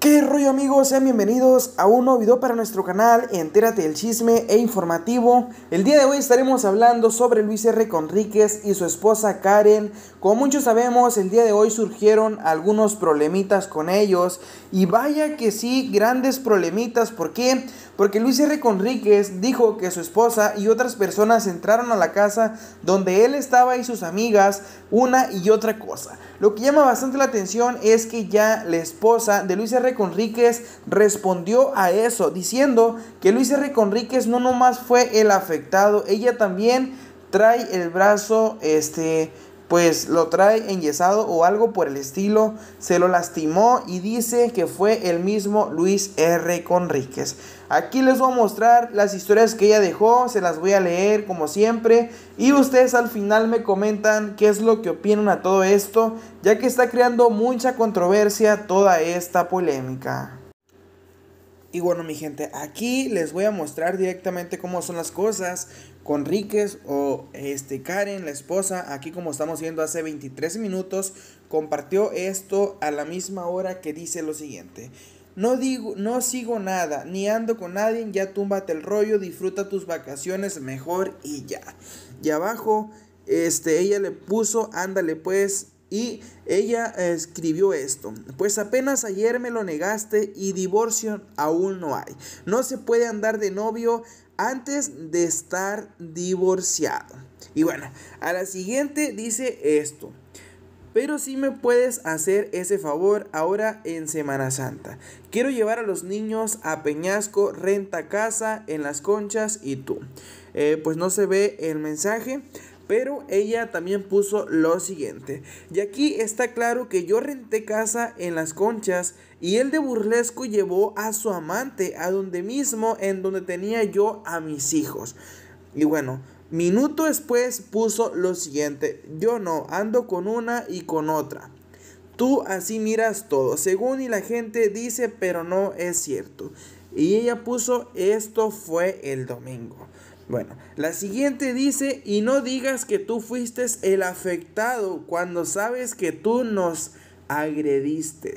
¿Qué rollo amigos? Sean bienvenidos a un nuevo video para nuestro canal Entérate del chisme e informativo. El día de hoy estaremos hablando sobre Luis R. Conríquez y su esposa Karen. Como muchos sabemos, el día de hoy surgieron algunos problemitas con ellos. Y vaya que sí, grandes problemitas. ¿Por qué? Porque Luis R. Conríquez dijo que su esposa y otras personas entraron a la casa donde él estaba y sus amigas una y otra cosa. Lo que llama bastante la atención es que ya la esposa de Luis R. Conríquez respondió a eso, diciendo que Luis R. Conríquez no nomás fue el afectado, ella también trae el brazo, este, pues lo trae enyesado o algo por el estilo, se lo lastimó y dice que fue el mismo Luis R. Conríquez. Aquí les voy a mostrar las historias que ella dejó, se las voy a leer como siempre y ustedes al final me comentan qué es lo que opinan a todo esto, ya que está creando mucha controversia toda esta polémica. Y bueno, mi gente, aquí les voy a mostrar directamente cómo son las cosas con Ríquez o este Karen, la esposa. Aquí como estamos viendo hace 23 minutos, compartió esto a la misma hora que dice lo siguiente. No digo, no sigo nada, ni ando con nadie, ya túmbate el rollo, disfruta tus vacaciones mejor y ya. Y abajo, este, ella le puso, ándale pues, y ella eh, escribió esto, pues apenas ayer me lo negaste y divorcio aún no hay. No se puede andar de novio antes de estar divorciado. Y bueno, a la siguiente dice esto. Pero si me puedes hacer ese favor ahora en Semana Santa. Quiero llevar a los niños a Peñasco, renta casa en las conchas y tú. Eh, pues no se ve el mensaje pero ella también puso lo siguiente. Y aquí está claro que yo renté casa en las conchas y el de burlesco llevó a su amante a donde mismo en donde tenía yo a mis hijos. Y bueno, minuto después puso lo siguiente. Yo no, ando con una y con otra. Tú así miras todo, según y la gente dice, pero no es cierto. Y ella puso, esto fue el domingo. Bueno, la siguiente dice, y no digas que tú fuiste el afectado cuando sabes que tú nos agrediste.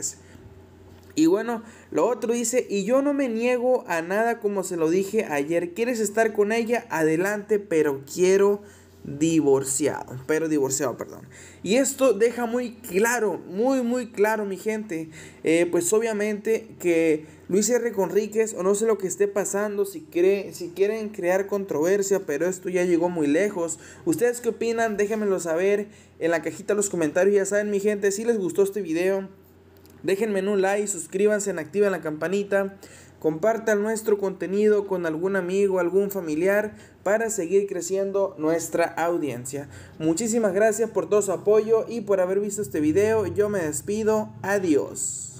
Y bueno, lo otro dice, y yo no me niego a nada como se lo dije ayer, quieres estar con ella, adelante, pero quiero divorciado, pero divorciado, perdón. Y esto deja muy claro, muy, muy claro, mi gente, eh, pues obviamente que Luis R. Conríquez, o no sé lo que esté pasando, si, cree, si quieren crear controversia, pero esto ya llegó muy lejos. ¿Ustedes qué opinan? Déjenmelo saber en la cajita de los comentarios. Ya saben, mi gente, si les gustó este video. Déjenme un like, suscríbanse, activen la campanita. Compartan nuestro contenido con algún amigo, algún familiar para seguir creciendo nuestra audiencia. Muchísimas gracias por todo su apoyo y por haber visto este video. Yo me despido. Adiós.